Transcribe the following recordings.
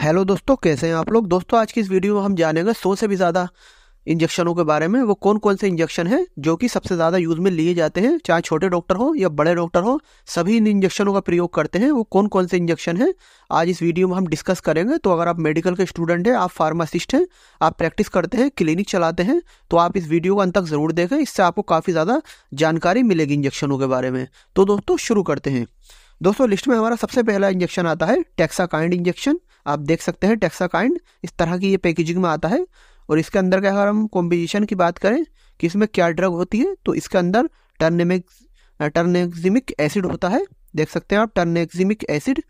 hello दोस्तों कैसे हैं आप लोग दोस्तों आज की इस वीडियो में हम जानेंगे सौ से भी ज़्यादा इंजेक्शनों के बारे में वो कौन कौन से इंजेक्शन हैं जो कि सबसे ज़्यादा यूज़ में लिए जाते हैं चाहे छोटे डॉक्टर हो या बड़े डॉक्टर हो सभी इन इंजेक्शनों का प्रयोग करते हैं वो कौन कौन से इंजेक्शन हैं आज इस वीडियो में हम डिस्कस करेंगे तो अगर आप मेडिकल के स्टूडेंट हैं आप फार्मासिस्ट हैं आप प्रैक्टिस करते हैं क्लिनिक चलाते हैं तो आप इस वीडियो को अंत तक ज़रूर देखें इससे आपको काफ़ी ज़्यादा जानकारी मिलेगी इंजेक्शनों के बारे में तो दोस्तों शुरू करते हैं दोस्तों लिस्ट में हमारा सबसे पहला इंजेक्शन आता है टेक्साकाइंड इंजेक्शन आप देख सकते हैं टेक्सा काइंड इस तरह की ये पैकेजिंग में आता है और इसके अंदर का अगर हम कॉम्बिनेशन की बात करें कि इसमें क्या ड्रग होती है तो इसके अंदर टर्नेमिक टर्नेक्जिमिक एसिड होता है देख सकते हैं आप टर्नेक्जिमिक एसिड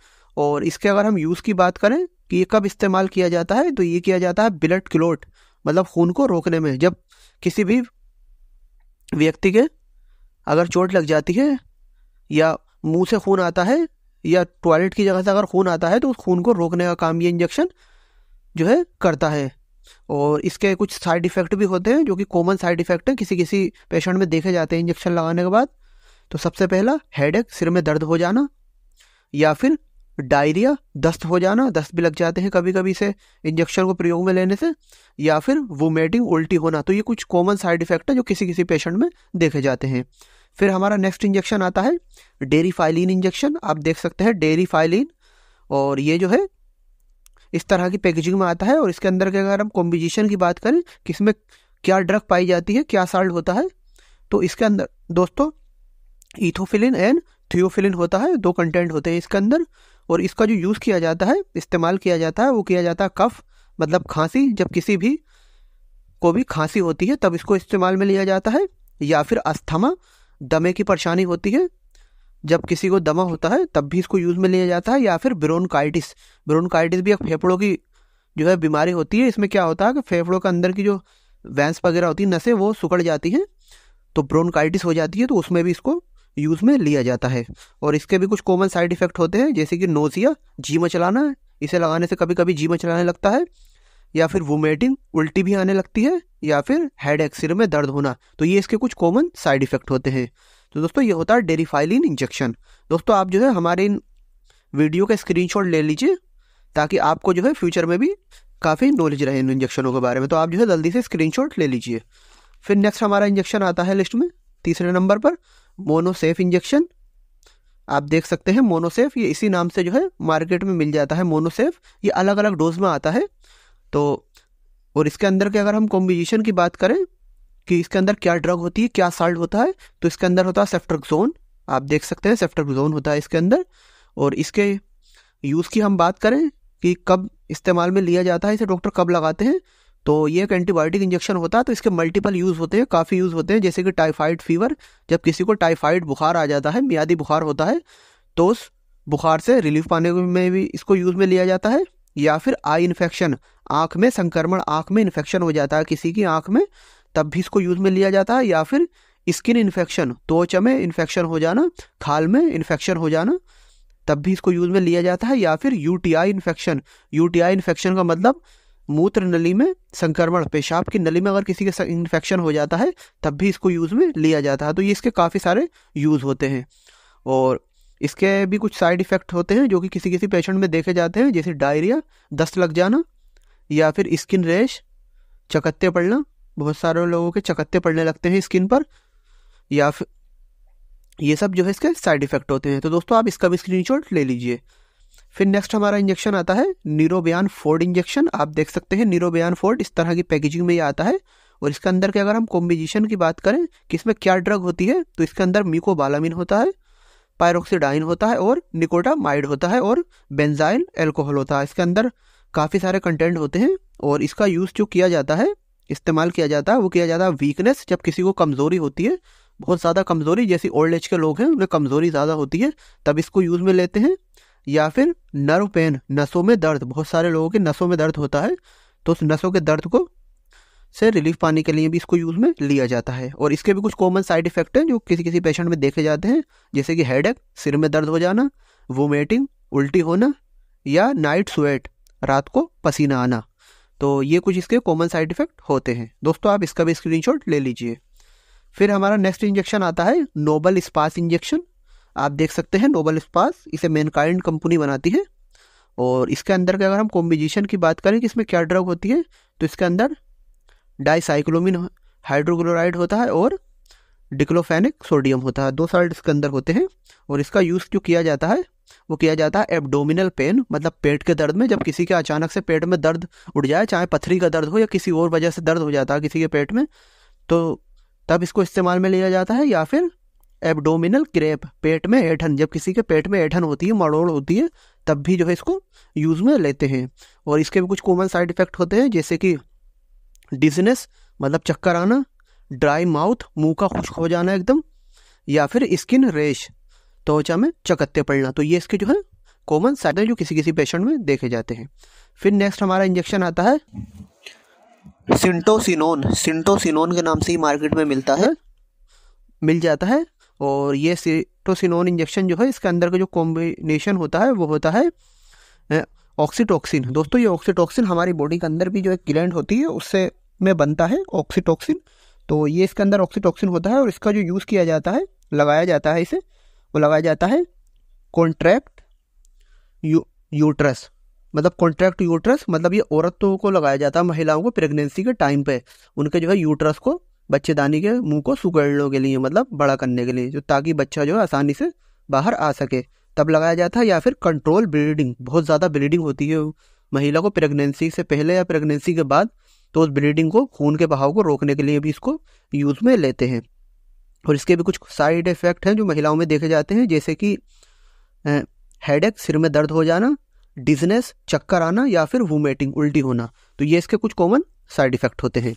और इसके अगर हम यूज़ की बात करें कि ये कब इस्तेमाल किया जाता है तो ये किया जाता है ब्लड क्लोट मतलब खून को रोकने में जब किसी भी व्यक्ति के अगर चोट लग जाती है या मुंह से खून आता है या टॉयलेट की जगह से अगर खून आता है तो उस खून को रोकने का काम ये इंजेक्शन जो है करता है और इसके कुछ साइड इफ़ेक्ट भी होते हैं जो कि कॉमन साइड इफ़ेक्ट हैं किसी किसी पेशेंट में देखे जाते हैं इंजेक्शन लगाने के बाद तो सबसे पहला हेड सिर में दर्द हो जाना या फिर डायरिया दस्त हो जाना दस्त भी लग जाते हैं कभी कभी से इंजेक्शन को प्रयोग में लेने से या फिर वोमेटिंग उल्टी होना तो ये कुछ कॉमन साइड इफ़ेक्ट है जो किसी किसी पेशेंट में देखे जाते हैं फिर हमारा नेक्स्ट इंजेक्शन आता है डेरी फाइलिन इंजेक्शन आप देख सकते हैं डेरी फाइलिन और ये जो है इस तरह की पैकेजिंग में आता है और इसके अंदर के अगर हम कॉम्बिजिशन की बात करें कि इसमें क्या ड्रग पाई जाती है क्या साल्ट होता है तो इसके अंदर दोस्तों इथोफिलिन एंड थियोफिलिन होता है दो कंटेंट होते हैं इसके अंदर और इसका जो यूज़ किया जाता है इस्तेमाल किया जाता है वो किया जाता है कफ मतलब खांसी जब किसी भी को भी खांसी होती है तब इसको इस्तेमाल में लिया जाता है या फिर अस्थमा दमे की परेशानी होती है जब किसी को दमा होता है तब भी इसको यूज़ में लिया जाता है या फिर ब्रोनकाइटिस ब्रोनकाइटिस भी एक फेफड़ों की जो है बीमारी होती है इसमें क्या होता है कि फेफड़ों के अंदर की जो वैंस वगैरह होती है नसें वो सुकड़ जाती हैं तो ब्रोनकाइटिस हो जाती है तो उसमें भी इसको यूज़ में लिया जाता है और इसके भी कुछ कॉमन साइड इफ़ेक्ट होते हैं जैसे कि नोजिया जी मचलाना इसे लगाने से कभी कभी जी मचलाने लगता है या फिर वोमेटिंग उल्टी भी आने लगती है या फिर हेड एक्सिर में दर्द होना तो ये इसके कुछ कॉमन साइड इफेक्ट होते हैं तो दोस्तों ये होता है डेरीफाइलिन इंजेक्शन दोस्तों आप जो है हमारे इन वीडियो का स्क्रीनशॉट ले लीजिए ताकि आपको जो है फ्यूचर में भी काफ़ी नॉलेज रहे इन इंजेक्शनों के बारे में तो आप जो है जल्दी से स्क्रीनशॉट ले लीजिए फिर नेक्स्ट हमारा इंजेक्शन आता है लिस्ट में तीसरे नंबर पर मोनोसेफ इंजेक्शन आप देख सकते हैं मोनोसेफ ये इसी नाम से जो है मार्केट में मिल जाता है मोनोसेफ ये अलग अलग डोज में आता है तो और इसके अंदर के अगर हम कॉम्बिनेशन की बात करें कि इसके अंदर क्या ड्रग होती है क्या साल्ट होता है तो इसके अंदर होता है सेफ्ट्रगजोन आप देख सकते हैं जोन होता है इसके अंदर और इसके यूज़ की हम बात करें कि कब इस्तेमाल में लिया जाता है इसे डॉक्टर कब लगाते हैं तो ये एक एंटीबायोटिक इंजेक्शन होता है तो इसके मल्टीपल यूज़ होते हैं काफ़ी यूज़ होते हैं जैसे कि टाइफाइड फीवर जब किसी को टाइफाइड बुखार आ जाता है मियादी बुखार होता है तो उस बुखार से रिलीफ पाने में भी इसको यूज़ में लिया जाता है या फिर आई इन्फेक्शन आँख में संक्रमण आँख में इन्फेक्शन हो जाता है किसी की आँख में तब भी इसको यूज़ में लिया जाता है या फिर स्किन इन्फेक्शन त्वचा में इन्फेक्शन हो जाना खाल में इन्फेक्शन हो जाना तब भी इसको यूज़ में लिया जाता है या फिर यूटीआई इन्फेक्शन आई इन्फेक्शन का मतलब मूत्र नली में संक्रमण पेशाब की नली में अगर किसी के इन्फेक्शन हो जाता है तब भी इसको यूज़ में लिया जाता है तो ये इसके काफ़ी सारे यूज़ होते हैं और इसके भी कुछ साइड इफ़ेक्ट होते हैं जो कि किसी किसी पेशेंट में देखे जाते हैं जैसे डायरिया दस्त लग जाना या फिर स्किन रैश चकत्ते पड़ना बहुत सारे लोगों के चकत्ते पड़ने लगते हैं स्किन पर या फिर ये सब जो है इसके साइड इफ़ेक्ट होते हैं तो दोस्तों आप इसका भी स्क्रीन ले लीजिए फिर नेक्स्ट हमारा इंजेक्शन आता है नीरोबियान फोर्ड इंजेक्शन आप देख सकते हैं नीरोबियान फोर्ड इस तरह की पैकेजिंग में ये आता है और इसके अंदर के अगर हम कॉम्बिजिशन की बात करें कि इसमें क्या ड्रग होती है तो इसके अंदर म्यूकोबालामिन होता है पायरोक्सीडाइन होता है और निकोटामाइड होता है और बेंजाइल एल्कोहल होता है इसके अंदर काफ़ी सारे कंटेंट होते हैं और इसका यूज़ जो किया जाता है इस्तेमाल किया जाता है वो किया जाता है वीकनेस जब किसी को कमज़ोरी होती है बहुत ज़्यादा कमज़ोरी जैसी ओल्ड एज के लोग हैं उन्हें कमज़ोरी ज़्यादा होती है तब इसको यूज़ में लेते हैं या फिर नर्व पेन नसों में दर्द बहुत सारे लोगों के नसों में दर्द होता है तो उस नसों के दर्द को से रिलीफ पाने के लिए भी इसको यूज़ में लिया जाता है और इसके भी कुछ कॉमन साइड इफेक्ट हैं जो किसी किसी पेशेंट में देखे जाते हैं जैसे कि हेड सिर में दर्द हो जाना वोमेटिंग उल्टी होना या नाइट स्वेट रात को पसीना आना तो ये कुछ इसके कॉमन साइड इफेक्ट होते हैं दोस्तों आप इसका भी स्क्रीन ले लीजिए फिर हमारा नेक्स्ट इंजेक्शन आता है नोबल स्पास इंजेक्शन आप देख सकते हैं नोबल स्पास इसे मेनकाइंड कंपनी बनाती है और इसके अंदर के अगर हम कॉम्बिजिशन की बात करें कि इसमें क्या ड्रग होती है तो इसके अंदर डाईसाइक्लोमिन हाइड्रोक्लोराइड होता है और डिक्लोफेनिक सोडियम होता है दो साल्ट इसके अंदर होते हैं और इसका यूज़ क्यों किया जाता है वो किया जाता है एब्डोमिनल पेन मतलब पेट के दर्द में जब किसी के अचानक से पेट में दर्द उठ जाए चाहे पथरी का दर्द हो या किसी और वजह से दर्द हो जाता है किसी के पेट में तो तब इसको इस्तेमाल में लिया जाता है या फिर एब्डोमिनल क्रेप पेट में ऐठन जब किसी के पेट में ऐठन होती है मड़ोड़ होती है तब भी जो है इसको यूज़ में लेते हैं और इसके भी कुछ कॉमन साइड इफ़ेक्ट होते हैं जैसे कि डिजनेस मतलब चक्कर आना ड्राई माउथ मुंह का खुश्क हो जाना एकदम या फिर स्किन रेश त्वचा में चकत्ते पड़ना तो ये इसके जो है कॉमन साइड जो किसी किसी पेशेंट में देखे जाते हैं फिर नेक्स्ट हमारा इंजेक्शन आता है सिंटोसिनोन सिंटोसिनोन के नाम से ही मार्केट में मिलता है मिल जाता है और ये सिंटोसिनोन इंजेक्शन जो है इसके अंदर का जो कॉम्बिनेशन होता है वो होता है ऑक्सीटोक्सिन दोस्तों ये ऑक्सीटोक्सिन हमारी बॉडी के अंदर भी जो एक ग्लैंड होती है उससे में बनता है ऑक्सीटॉक्सिन तो ये इसके अंदर ऑक्सीटॉक्सिन होता है और इसका जो यूज़ किया जाता है लगाया जाता है इसे वो लगाया जाता है कॉन्ट्रैक्ट यू यूट्रस मतलब कॉन्ट्रैक्ट यूट्रस मतलब ये औरतों को लगाया जाता है महिलाओं को प्रेगनेंसी के टाइम पे उनके जो है यूट्रस को बच्चेदानी के मुंह को सुगड़ने के लिए मतलब बड़ा करने के लिए जो ताकि बच्चा जो है आसानी से बाहर आ सके तब लगाया जाता है या फिर कंट्रोल ब्लीडिंग बहुत ज़्यादा ब्लीडिंग होती है महिला को प्रेगनेंसी से पहले या प्रेगनेंसी के बाद तो उस ब्लीडिंग को खून के बहाव को रोकने के लिए भी इसको यूज़ में लेते हैं और इसके भी कुछ साइड इफ़ेक्ट हैं जो महिलाओं में देखे जाते हैं जैसे कि हेड सिर में दर्द हो जाना डिजनेस चक्कर आना या फिर वोमेटिंग उल्टी होना तो ये इसके कुछ कॉमन साइड इफ़ेक्ट होते हैं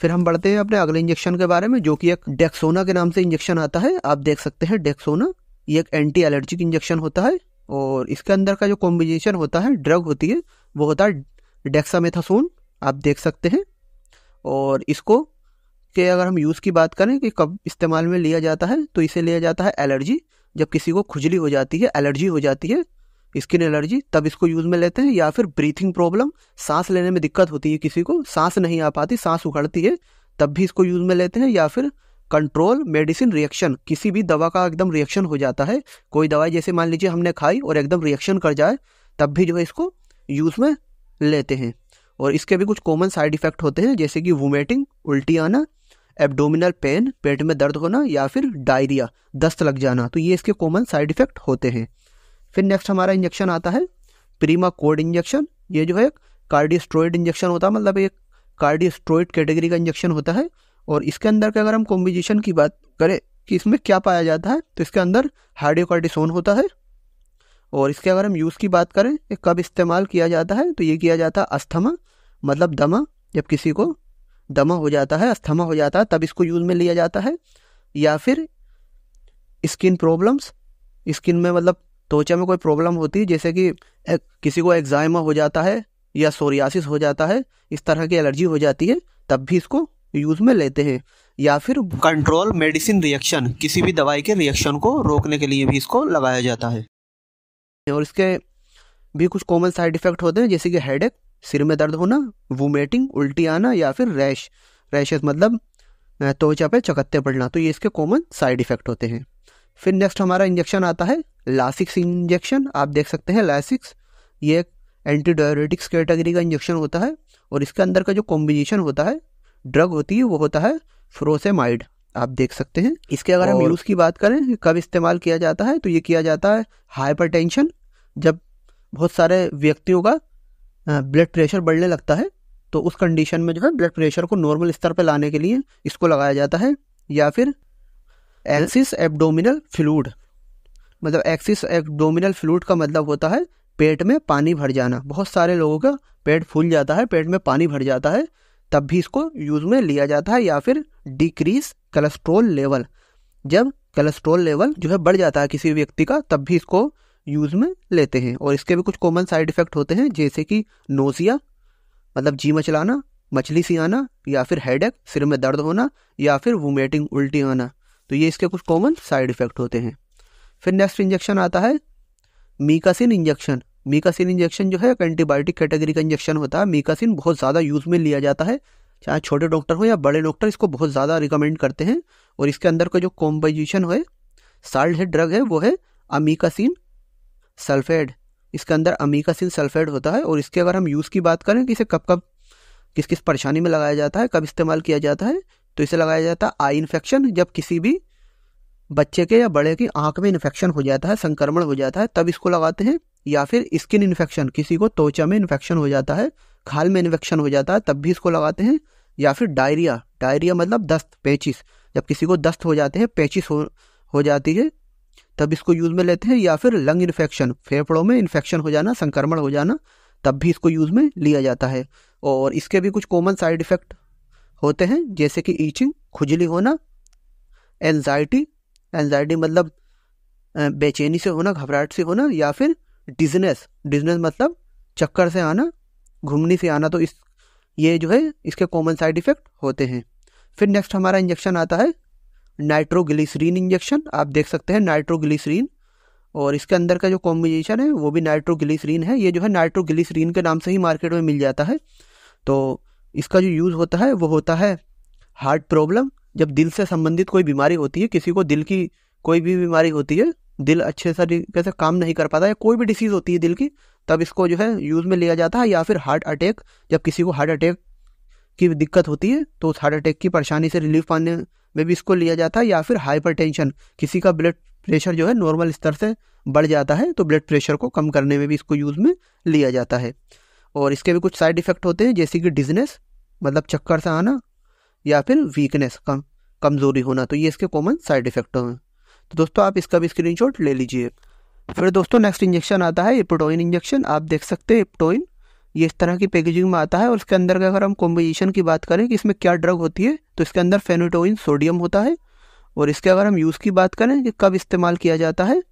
फिर हम बढ़ते हैं अपने अगले इंजेक्शन के बारे में जो कि एक डेक्सोना के नाम से इंजेक्शन आता है आप देख सकते हैं डेक्सोना ये एक एंटी एलर्जिक इंजेक्शन होता है और इसके अंदर का जो कॉम्बिनेशन होता है ड्रग होती है वो होता है डेक्सामेथासोन आप देख सकते हैं और इसको के अगर हम यूज़ की बात करें कि कब इस्तेमाल में लिया जाता है तो इसे लिया जाता है एलर्जी जब किसी को खुजली हो जाती है एलर्जी हो जाती है स्किन एलर्जी तब इसको यूज़ में लेते हैं या फिर ब्रीथिंग प्रॉब्लम सांस लेने में दिक्कत होती है किसी को सांस नहीं आ पाती सांस उखड़ती है तब भी इसको यूज़ में लेते हैं या फिर कंट्रोल मेडिसिन रिएक्शन किसी भी दवा का एकदम रिएक्शन हो जाता है कोई दवाई जैसे मान लीजिए हमने खाई और एकदम रिएक्शन कर जाए तब भी जो है इसको यूज़ में लेते हैं और इसके भी कुछ कॉमन साइड इफेक्ट होते हैं जैसे कि वोमेटिंग उल्टी आना एब्डोमिनल पेन पेट में दर्द होना या फिर डायरिया दस्त लग जाना तो ये इसके कॉमन साइड इफेक्ट होते हैं फिर नेक्स्ट हमारा इंजेक्शन आता है प्रीमा कोड इंजेक्शन ये जो है कार्डियोस्ट्रॉइड इंजेक्शन होता है मतलब एक कार्डियोस्ट्रॉइड कैटेगरी का इंजेक्शन होता है और इसके अंदर के अगर हम कॉम्बिनेशन की बात करें कि इसमें क्या पाया जाता है तो इसके अंदर हार्डियोकार्डिसोन होता है और इसके अगर हम यूज़ की बात करें कब इस्तेमाल किया जाता है तो ये किया जाता है अस्थमा मतलब दमा जब किसी को दमा हो जाता है अस्थमा हो जाता है तब इसको यूज में लिया जाता है या फिर स्किन प्रॉब्लम्स स्किन में मतलब त्वचा में कोई प्रॉब्लम होती है जैसे कि एक, किसी को एग्जाइमा हो जाता है या सोरियासिस हो जाता है इस तरह की एलर्जी हो जाती है तब भी इसको यूज में लेते हैं या फिर कंट्रोल मेडिसिन रिएक्शन किसी भी दवाई के रिएक्शन को रोकने के लिए भी इसको लगाया जाता है और इसके भी कुछ कॉमन साइड इफेक्ट होते हैं जैसे कि हेडेक सिर में दर्द होना वोमेटिंग उल्टी आना या फिर रैश रैशेज मतलब त्वचा पे चकत्ते पड़ना तो ये इसके कॉमन साइड इफेक्ट होते हैं फिर नेक्स्ट हमारा इंजेक्शन आता है लासिक्स इंजेक्शन आप देख सकते हैं लासिक्स ये एक एंटीडायोरेटिक्स कैटेगरी का इंजेक्शन होता है और इसके अंदर का जो कॉम्बिनेशन होता है ड्रग होती है वो होता है फ्रोसेमाइड आप देख सकते हैं इसके अगर हम यूज़ की बात करें कब इस्तेमाल किया जाता है तो ये किया जाता है हाइपरटेंशन जब बहुत सारे व्यक्तियों का ब्लड प्रेशर बढ़ने लगता है तो उस कंडीशन में जो है ब्लड प्रेशर को नॉर्मल स्तर पर लाने के लिए इसको लगाया जाता है या फिर एक्सिस एब्डोमिनल फ्लूड मतलब एक्सिस एब्डोमिनल फ्लूड का मतलब होता है पेट में पानी भर जाना बहुत सारे लोगों का पेट फूल जाता है पेट में पानी भर जाता है तब भी इसको यूज़ में लिया जाता है या फिर डिक्रीज कलेस्ट्रोल लेवल जब कलेस्ट्रोल लेवल जो है बढ़ जाता है किसी व्यक्ति का तब भी इसको यूज़ में लेते हैं और इसके भी कुछ कॉमन साइड इफ़ेक्ट होते हैं जैसे कि नोसिया मतलब जी मचलाना मछली सी आना या फिर एक सिर में दर्द होना या फिर वोमेटिंग उल्टी आना तो ये इसके कुछ कॉमन साइड इफ़ेक्ट होते हैं फिर नेक्स्ट इंजेक्शन आता है मीकासिन इंजेक्शन मीकासिन इंजेक्शन जो है एक एंटीबायोटिक कैटेगरी का इंजेक्शन होता है मीकासिन बहुत ज़्यादा यूज़ में लिया जाता है चाहे छोटे डॉक्टर हो या बड़े डॉक्टर इसको बहुत ज़्यादा रिकमेंड करते हैं और इसके अंदर का जो कॉम्पोजिशन है साल्ट है ड्रग है वो है अमीकासिन सल्फेड इसके अंदर अमीकासिन सल्फेड होता है और इसके अगर हम यूज़ की बात करें कि इसे कब कब किस किस परेशानी में लगाया जाता है कब इस्तेमाल किया जाता है तो इसे लगाया जाता है आई इन्फेक्शन जब किसी भी बच्चे के या बड़े की आंख में इन्फेक्शन हो जाता है संक्रमण हो जाता है तब इसको लगाते हैं या फिर स्किन इन्फेक्शन किसी को त्वचा में इन्फेक्शन हो जाता है खाल में इन्फेक्शन हो जाता है तब भी इसको लगाते हैं या फिर डायरिया डायरिया मतलब दस्त पेचिस जब किसी को दस्त हो जाते हैं पेचिस हो हो जाती है तब इसको यूज में लेते हैं या फिर लंग इन्फेक्शन फेफड़ों में इन्फेक्शन हो जाना संक्रमण हो जाना तब भी इसको यूज में लिया जाता है और इसके भी कुछ कॉमन साइड इफेक्ट होते हैं जैसे कि ईचिंग खुजली होना एनजाइटी एनजाइटी मतलब बेचैनी से होना घबराहट से होना या फिर डिजनेस डिजनेस मतलब चक्कर से आना घूमने से आना तो इस ये जो है इसके कॉमन साइड इफेक्ट होते हैं फिर नेक्स्ट हमारा इंजेक्शन आता है नाइट्रोग्लिसरीन इंजेक्शन आप देख सकते हैं नाइट्रोग्लिसरीन और इसके अंदर का जो कॉम्बिनेशन है वो भी नाइट्रोग्लिसरीन है ये जो है नाइट्रोग्लिसरीन के नाम से ही मार्केट में मिल जाता है तो इसका जो यूज़ होता है वो होता है हार्ट प्रॉब्लम जब दिल से संबंधित कोई बीमारी होती है किसी को दिल की कोई भी बीमारी होती है दिल अच्छे तरीके से काम नहीं कर पाता या कोई भी डिसीज़ होती है दिल की तब इसको जो है यूज़ में लिया जाता है या फिर हार्ट अटैक जब किसी को हार्ट अटैक की दिक्कत होती है तो उस हार्ट अटैक की परेशानी से रिलीफ पाने में भी इसको लिया जाता है या फिर हाइपर किसी का ब्लड प्रेशर जो है नॉर्मल स्तर से बढ़ जाता है तो ब्लड प्रेशर को कम करने में भी इसको यूज़ में लिया जाता है और इसके भी कुछ साइड इफ़ेक्ट होते हैं जैसे कि डिजनेस मतलब चक्कर से आना या फिर वीकनेस कम कमज़ोरी होना तो ये इसके कॉमन साइड इफ़ेक्ट हैं तो दोस्तों आप इसका भी स्क्रीनशॉट ले लीजिए फिर दोस्तों नेक्स्ट इंजेक्शन आता है इप्टोइन इंजेक्शन आप देख सकते हैं इप्टोइन ये इस तरह की पैकेजिंग में आता है और इसके अंदर अगर हम कॉम्बिनेशन की बात करें कि इसमें क्या ड्रग होती है तो इसके अंदर फेनोटोइन सोडियम होता है और इसके अगर हम यूज़ की बात करें कि कब इस्तेमाल किया जाता है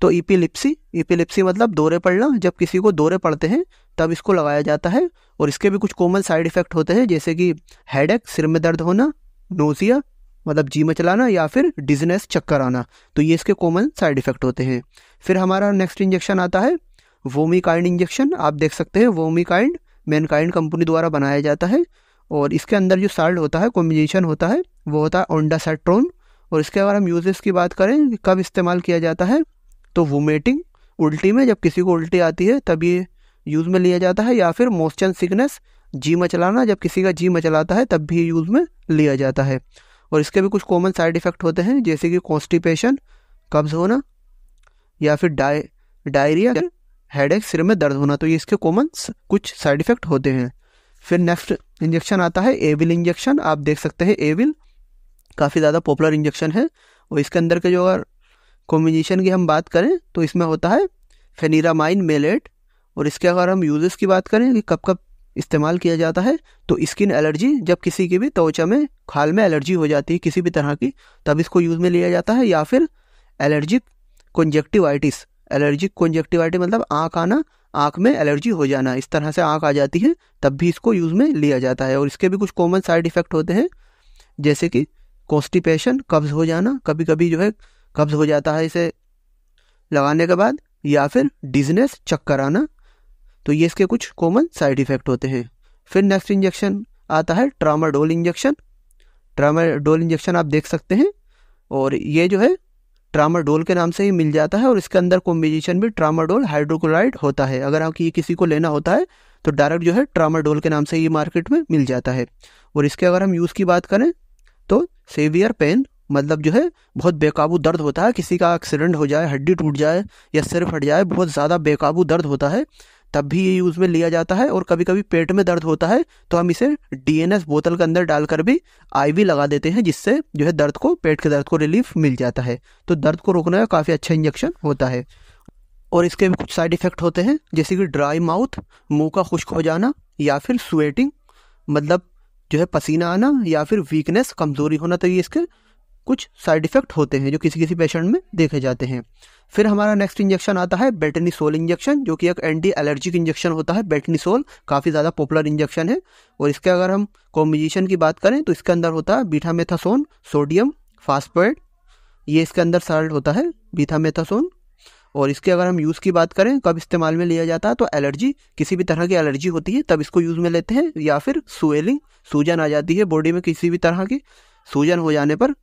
तो ईपीलिप्सी ईपीलिप्सी मतलब दौरे पड़ना जब किसी को दौरे पड़ते हैं तब इसको लगाया जाता है और इसके भी कुछ कॉमन साइड इफेक्ट होते हैं जैसे कि हेड सिर में दर्द होना नोजिया मतलब जी मचलाना या फिर डिजनेस चक्कर आना तो ये इसके कॉमन साइड इफेक्ट होते हैं फिर हमारा नेक्स्ट इंजेक्शन आता है वोमिकाइंड इंजेक्शन आप देख सकते हैं वोमिकाइंड मैनकाइंड कंपनी द्वारा बनाया जाता है और इसके अंदर जो साल्ट होता है कॉम्बिनेशन होता है वो होता है ओंडासेट्रोन और इसके अगर हम यूजेस की बात करें कब इस्तेमाल किया जाता है तो वोमेटिंग उल्टी में जब किसी को उल्टी आती है तब ये यूज़ में लिया जाता है या फिर मोशन सिकनेस जी मचलाना जब किसी का जी मचलाता है तब भी यूज़ में लिया जाता है और इसके भी कुछ कॉमन साइड इफ़ेक्ट होते हैं जैसे कि कॉन्स्टिपेशन कब्ज़ होना या फिर डाय डायरिया हेड एक सिर में दर्द होना तो ये इसके कॉमन कुछ साइड इफेक्ट होते हैं फिर नेक्स्ट इंजेक्शन आता है एविल इंजेक्शन आप देख सकते हैं एविल काफ़ी ज़्यादा पॉपुलर इंजेक्शन है और इसके अंदर के जो अगर कॉम्बिनेशन की हम बात करें तो इसमें होता है फेनीरामाइन मेलेट और इसके अगर हम यूजेस की बात करें कि कब कब इस्तेमाल किया जाता है तो स्किन एलर्जी जब किसी की भी त्वचा में खाल में एलर्जी हो जाती है किसी भी तरह की तब इसको यूज़ में लिया जाता है या फिर एलर्जिक कंजेक्टिवाइटिस एलर्जिक कॉन्जेक्टिवाइटी मतलब आँख आना आँख में एलर्जी हो जाना इस तरह से आँख आ जाती है तब भी इसको यूज़ में लिया जाता है और इसके भी कुछ कॉमन साइड इफ़ेक्ट होते हैं जैसे कि कॉन्स्टिपेशन कब्ज़ हो जाना कभी कभी जो है कब्ज़ हो जाता है इसे लगाने के बाद या फिर डिजनेस चक्कर आना तो ये इसके कुछ कॉमन साइड इफ़ेक्ट होते हैं फिर नेक्स्ट इंजेक्शन आता है ट्रामाडोल इंजेक्शन ट्रामाडोल इंजेक्शन आप देख सकते हैं और ये जो है ट्रामाडोल के नाम से ही मिल जाता है और इसके अंदर कॉम्बिनेशन भी ट्रामाडोल हाइड्रोक्लोराइड होता है अगर आप ये किसी को लेना होता है तो डायरेक्ट जो है ट्रामाडोल के नाम से ये मार्केट में मिल जाता है और इसके अगर हम यूज़ की बात करें तो सेवियर पेन मतलब जो है बहुत बेकाबू दर्द होता है किसी का एक्सीडेंट हो जाए हड्डी टूट जाए या सिर फट जाए बहुत ज़्यादा बेकाबू दर्द होता है तब भी ये यूज़ में लिया जाता है और कभी कभी पेट में दर्द होता है तो हम इसे डीएनएस बोतल के अंदर डालकर भी आईवी लगा देते हैं जिससे जो है दर्द को पेट के दर्द को रिलीफ मिल जाता है तो दर्द को रोकने का काफ़ी अच्छा इंजेक्शन होता है और इसके भी कुछ साइड इफ़ेक्ट होते हैं जैसे कि ड्राई माउथ मुंह का खुश्क हो जाना या फिर स्वेटिंग मतलब जो है पसीना आना या फिर वीकनेस कमज़ोरी होना तो ये इसके कुछ साइड इफेक्ट होते हैं जो किसी किसी पेशेंट में देखे जाते हैं फिर हमारा नेक्स्ट इंजेक्शन आता है बेटनीसोल इंजेक्शन जो कि एक एंटी एलर्जिक इंजेक्शन होता है बेटनीसोल काफ़ी ज़्यादा पॉपुलर इंजेक्शन है और इसके अगर हम कॉम्बिनेशन की बात करें तो इसके अंदर होता है बीठामेथासोन सोडियम फास्पेट ये इसके अंदर साल्ट होता है मेथासोन और इसके अगर हम यूज़ की बात करें कब इस्तेमाल में लिया जाता है तो एलर्जी किसी भी तरह की एलर्जी होती है तब इसको यूज़ में लेते हैं या फिर सुएलिंग सूजन आ जाती है बॉडी में किसी भी तरह की सूजन हो जाने पर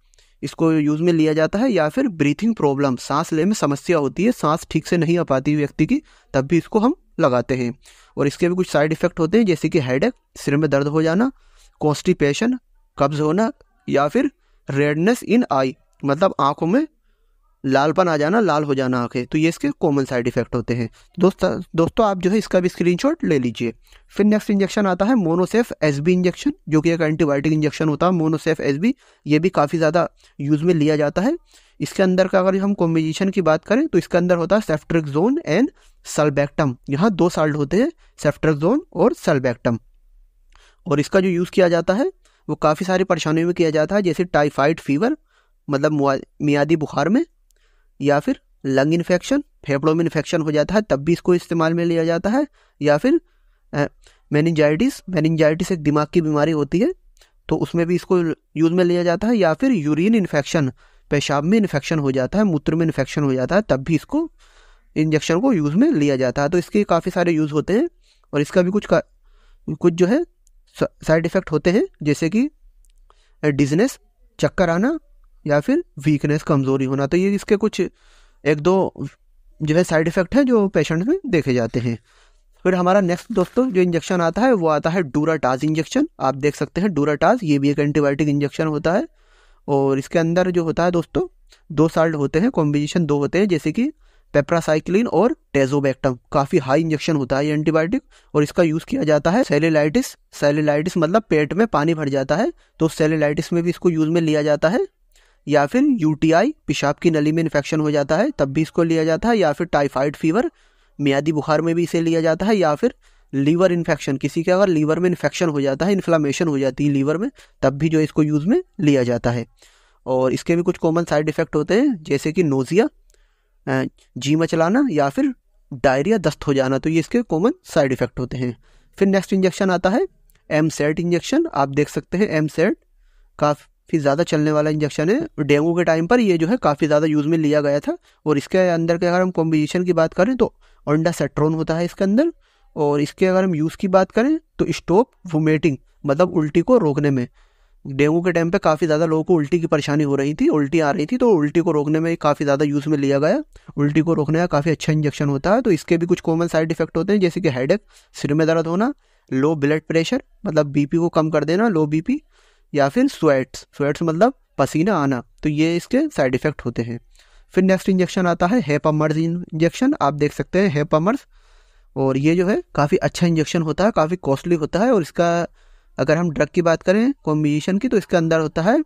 इसको यूज़ में लिया जाता है या फिर ब्रीथिंग प्रॉब्लम सांस लेने में समस्या होती है सांस ठीक से नहीं आ पाती व्यक्ति की तब भी इसको हम लगाते हैं और इसके भी कुछ साइड इफ़ेक्ट होते हैं जैसे कि हेड सिर में दर्द हो जाना कॉन्स्टिपेशन कब्ज होना या फिर रेडनेस इन आई मतलब आंखों में लालपन आ जाना लाल हो जाना आँखें तो ये इसके कॉमन साइड इफेक्ट होते हैं दोस्त दोस्तों आप जो है इसका भी स्क्रीन ले लीजिए फिर नेक्स्ट इंजेक्शन आता है मोनोसेफ एस बी इंजेक्शन जो कि एक एंटीबायोटिक इंजेक्शन होता है मोनोसेफ एस बी ये भी काफ़ी ज़्यादा यूज़ में लिया जाता है इसके अंदर का अगर हम कॉम्बिनेशन की बात करें तो इसके अंदर होता है सेफ्ट्रिक जोन एंड सल्बैक्टम यहाँ दो साल्ट होते हैं जोन और सल्बैक्टम और इसका जो यूज़ किया जाता है वो काफ़ी सारी परेशानियों में किया जाता है जैसे टाइफाइड फीवर मतलब मियादी बुखार में या फिर लंग इन्फेक्शन फेफड़ों में इन्फेक्शन हो जाता है तब भी इसको इस्तेमाल में लिया जाता है या फिर मैनिंजाइटिस मैनिंजाइटिस एक दिमाग की बीमारी होती है तो उसमें भी इसको यूज़ में लिया जाता है या फिर यूरिन इन्फेक्शन पेशाब में इन्फेक्शन हो जाता है मूत्र में इन्फेक्शन हो जाता है तब भी इसको इंजेक्शन को यूज़ में लिया जाता है तो इसके काफ़ी सारे यूज़ होते हैं और इसका भी कुछ कुछ जो है साइड इफ़ेक्ट होते हैं जैसे कि डिजनेस चक्कर आना या फिर वीकनेस कमज़ोरी होना तो ये इसके कुछ एक दो जो है साइड इफ़ेक्ट हैं जो पेशेंट में देखे जाते हैं फिर हमारा नेक्स्ट दोस्तों जो इंजेक्शन आता है वो आता है डूराटाज इंजेक्शन आप देख सकते हैं डूराटाज ये भी एक एंटीबायोटिक इंजेक्शन होता है और इसके अंदर जो होता है दोस्तों दो साल्ट होते हैं कॉम्बिनेशन दो होते हैं जैसे कि पेप्रासाइक्लिन और टेजोबैक्टम काफ़ी हाई इंजेक्शन होता है ये एंटीबायोटिक और इसका यूज़ किया जाता है सेलेलाइटिस सेलेलाइटिस मतलब पेट में पानी भर जाता है तो सेलेलाइटिस में भी इसको यूज़ में लिया जाता है या फिर यूटीआई पेशाब की नली में इन्फेक्शन हो जाता है तब भी इसको लिया जाता है या फिर टाइफाइड फीवर मियादी बुखार में भी इसे लिया जाता है या फिर लीवर इन्फेक्शन किसी के अगर लीवर में इन्फेक्शन हो जाता है इन्फ्लामेशन हो जाती है लीवर में तब भी जो इसको यूज़ में लिया जाता है और इसके भी कुछ कॉमन साइड इफ़ेक्ट होते हैं जैसे कि नोज़िया जी मचलाना या फिर डायरिया दस्त हो जाना तो ये इसके कॉमन साइड इफ़ेक्ट होते हैं फिर नेक्स्ट इंजेक्शन आता है एम सेट इंजेक्शन आप देख सकते हैं एम सेट का फिर ज़्यादा चलने वाला इंजेक्शन है डेंगू के टाइम पर ये जो है काफ़ी ज़्यादा यूज़ में लिया गया था और इसके अंदर के अगर हम कॉम्बिनेशन की बात करें तो ओंडा सेट्रोन होता है इसके अंदर और इसके अगर हम यूज़ की बात करें तो स्टोप वोमेटिंग मतलब उल्टी को रोकने में डेंगू के टाइम पे काफ़ी ज़्यादा लोगों को उल्टी की परेशानी हो रही थी उल्टी आ रही थी तो उल्टी को रोकने में काफ़ी ज़्यादा यूज़ में लिया गया उल्टी को रोकने का काफ़ी अच्छा इंजेक्शन होता है तो इसके भी कुछ कॉमन साइड इफेक्ट होते हैं जैसे कि हेडेक सिर में दर्द होना लो ब्लड प्रेशर मतलब बीपी को कम कर देना लो बीपी या फिर स्वेट्स स्वेट्स मतलब पसीना आना तो ये इसके साइड इफ़ेक्ट होते हैं फिर नेक्स्ट इंजेक्शन आता है हेपामर्स इंजेक्शन आप देख सकते हैं हेपामर्स और ये जो है काफ़ी अच्छा इंजेक्शन होता है काफ़ी कॉस्टली होता है और इसका अगर हम ड्रग की बात करें कॉम्बिनेशन की तो इसके अंदर होता है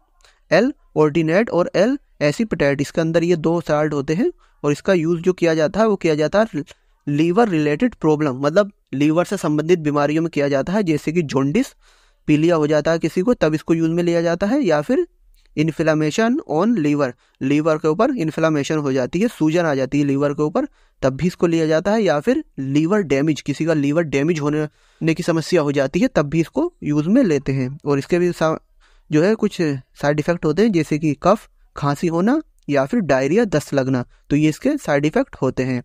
एल ऑर्डिनेट और एल एसीपेटाइट इसके अंदर ये दो साल्ट होते हैं और इसका यूज़ जो किया जाता है वो किया जाता है लीवर रिलेटेड प्रॉब्लम मतलब लीवर से संबंधित बीमारियों में किया जाता है जैसे कि जोंडिस पीलिया हो जाता है किसी को तब इसको यूज़ में लिया जाता है या फिर इन्फ्लामेशन ऑन लीवर लीवर के ऊपर इन्फ्लामेशन हो जाती है सूजन आ जाती है लीवर के ऊपर तब भी इसको लिया जाता है या फिर लीवर डैमेज किसी का लीवर डैमेज होने की समस्या हो जाती है तब भी इसको यूज़ में लेते हैं और इसके भी जो है कुछ साइड इफ़ेक्ट होते हैं जैसे कि कफ खांसी होना या फिर डायरिया दस्त लगना तो ये इसके साइड इफ़ेक्ट होते हैं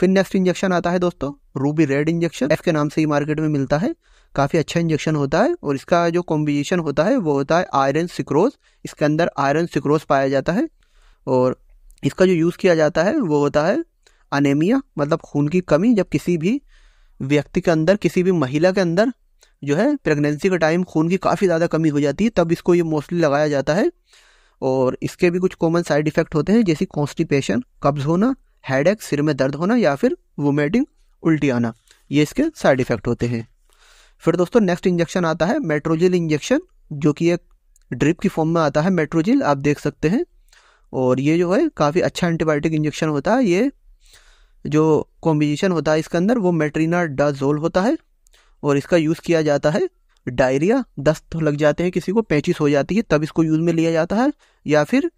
फिर नेक्स्ट इंजेक्शन आता है दोस्तों रूबी रेड इंजेक्शन इसके नाम से ही मार्केट में मिलता है काफ़ी अच्छा इंजेक्शन होता है और इसका जो कॉम्बिनेशन होता है वो होता है आयरन सिक्रोज इसके अंदर आयरन सिक्रोज पाया जाता है और इसका जो यूज़ किया जाता है वो होता है अनेमिया मतलब खून की कमी जब किसी भी व्यक्ति के अंदर किसी भी महिला के अंदर जो है प्रेगनेंसी के टाइम खून की काफ़ी ज़्यादा कमी हो जाती है तब इसको ये मोस्टली लगाया जाता है और इसके भी कुछ कॉमन साइड इफ़ेक्ट होते हैं जैसे कॉन्स्टिपेशन कब्ज़ होना हेड सिर में दर्द होना या फिर वोमेटिंग उल्टी आना ये इसके साइड इफ़ेक्ट होते हैं फिर दोस्तों नेक्स्ट इंजेक्शन आता है मेट्रोजिल इंजेक्शन जो कि एक ड्रिप की फॉर्म में आता है मेट्रोजिल आप देख सकते हैं और ये जो है काफ़ी अच्छा एंटीबायोटिक इंजेक्शन होता है ये जो कॉम्बिनेशन होता है इसके अंदर वो मेट्रीना डाजोल होता है और इसका यूज़ किया जाता है डायरिया दस्त लग जाते हैं किसी को पैचिस हो जाती है तब इसको यूज़ में लिया जाता है या फिर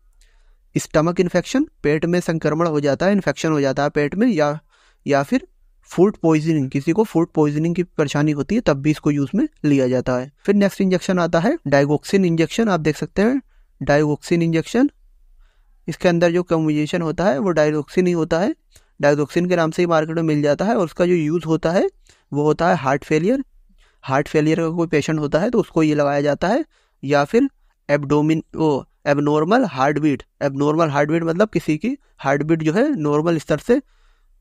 स्टमक इन्फेक्शन पेट में संक्रमण हो जाता है इन्फेक्शन हो जाता है पेट में या या फिर फूड पॉइजनिंग किसी को फूड पॉइजनिंग की परेशानी होती है तब भी इसको यूज में लिया जाता है फिर नेक्स्ट इंजेक्शन आता है डाइगोक्सिन इंजेक्शन आप देख सकते हैं डाइगोक्सिन इंजेक्शन इसके अंदर जो कम्बिनेशन होता है वो डायगोक्सिन ही होता है डायगोक्सिन के नाम से ही मार्केट में मिल जाता है और उसका जो यूज़ होता है वो होता है हार्ट फेलियर हार्ट फेलियर का कोई पेशेंट होता है तो उसको ये लगाया जाता है या फिर एबडोमिन वो abnormal heart beat abnormal heart beat मतलब किसी की हार्ट बीट जो है नॉर्मल स्तर से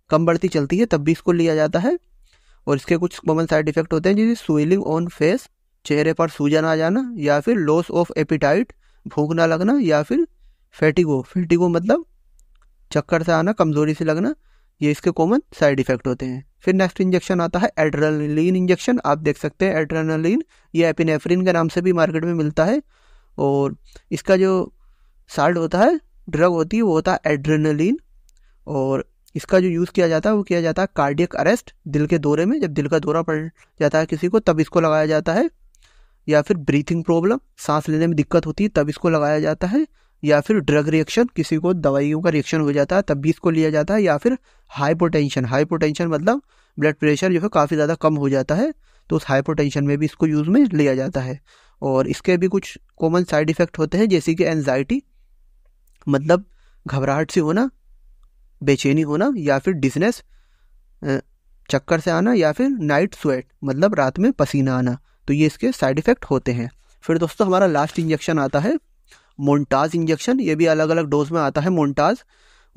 कम बढ़ती चलती है तब भी इसको लिया जाता है और इसके कुछ कॉमन साइड इफेक्ट होते हैं जैसे स्वेलिंग ऑन फेस चेहरे पर सूजन आ जाना या फिर लॉस ऑफ एपिटाइट भूख ना लगना या फिर फैटिगो फैटिगो मतलब चक्कर से आना कमज़ोरी से लगना ये इसके कॉमन साइड इफेक्ट होते हैं फिर नेक्स्ट इंजेक्शन आता है एड्रेनलिन इंजेक्शन आप देख सकते हैं एड्रेनलिन ये एपिनेफ्रिन के नाम से भी मार्केट में मिलता है और इसका जो साल्ट होता है ड्रग होती है वो होता है एड्रेनलिन और इसका जो यूज़ किया जाता है वो किया जाता है कार्डियक अरेस्ट दिल के दौरे में जब दिल का दौरा पड़ जाता है किसी को तब इसको लगाया जाता है या फिर ब्रीथिंग प्रॉब्लम सांस लेने में दिक्कत होती है तब इसको लगाया जाता है या फिर ड्रग रिएक्शन किसी को दवाइयों का रिएक्शन हो जाता है तब भी इसको लिया जाता है या फिर हाइपोटेंशन हाइपोटेंशन मतलब ब्लड प्रेशर जो है काफ़ी ज़्यादा कम हो जाता है तो उस हाइपोटेंशन में भी इसको यूज़ में लिया जाता है और इसके भी कुछ कॉमन साइड इफ़ेक्ट होते हैं जैसे कि एनजाइटी मतलब घबराहट से होना बेचैनी होना या फिर डिजनेस चक्कर से आना या फिर नाइट स्वेट मतलब रात में पसीना आना तो ये इसके साइड इफ़ेक्ट होते हैं फिर दोस्तों हमारा लास्ट इंजेक्शन आता है मोन्टाज इंजेक्शन ये भी अलग अलग डोज में आता है मोन्टाज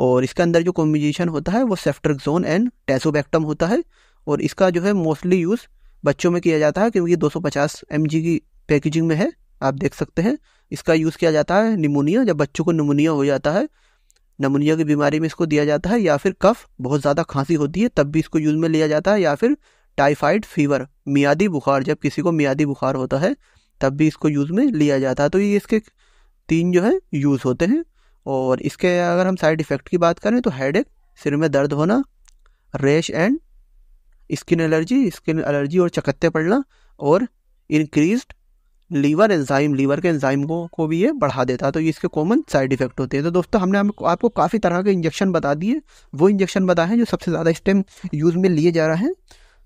और इसके अंदर जो कॉम्बिनेशन होता है वो सेफ्ट्रगजोन एंड टेसोबैक्टम होता है और इसका जो है मोस्टली यूज़ बच्चों में किया जाता है क्योंकि ये 250 जी की पैकेजिंग में है आप देख सकते हैं इसका यूज़ किया जाता है निमोनिया जब बच्चों को निमोनिया हो जाता है नमूनिया की बीमारी में इसको दिया जाता है या फिर कफ बहुत ज़्यादा खांसी होती है तब भी इसको यूज़ में लिया जाता है या फिर टाइफाइड फीवर मियादी बुखार जब किसी को मियादी बुखार होता है तब भी इसको यूज़ में लिया जाता है तो ये इसके तीन जो है यूज़ होते हैं और इसके अगर हम साइड इफ़ेक्ट की बात करें तो हेड सिर में दर्द होना rash and skin allergy skin allergy और चकत्ते पड़ना और इंक्रीज लीवर एंजाइम लीवर के एंजाइम को, को भी ये बढ़ा देता है तो ये इसके कॉमन साइड इफेक्ट होते हैं तो दोस्तों हमने आपको काफ़ी तरह के इंजेक्शन बता दिए वो इंजेक्शन बताए हैं जो सबसे ज़्यादा इस टाइम यूज़ में लिए जा रहे हैं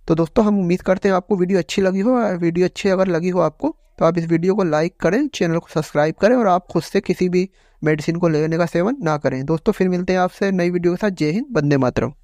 तो दोस्तों हम उम्मीद करते हैं आपको वीडियो अच्छी लगी हो वीडियो अच्छी अगर लगी हो आपको तो आप इस वीडियो को लाइक करें चैनल को सब्सक्राइब करें और आप खुद से किसी भी मेडिसिन को लेने का सेवन ना करें दोस्तों फिर मिलते हैं आपसे नई वीडियो के साथ जय हिंद बंदे मातरम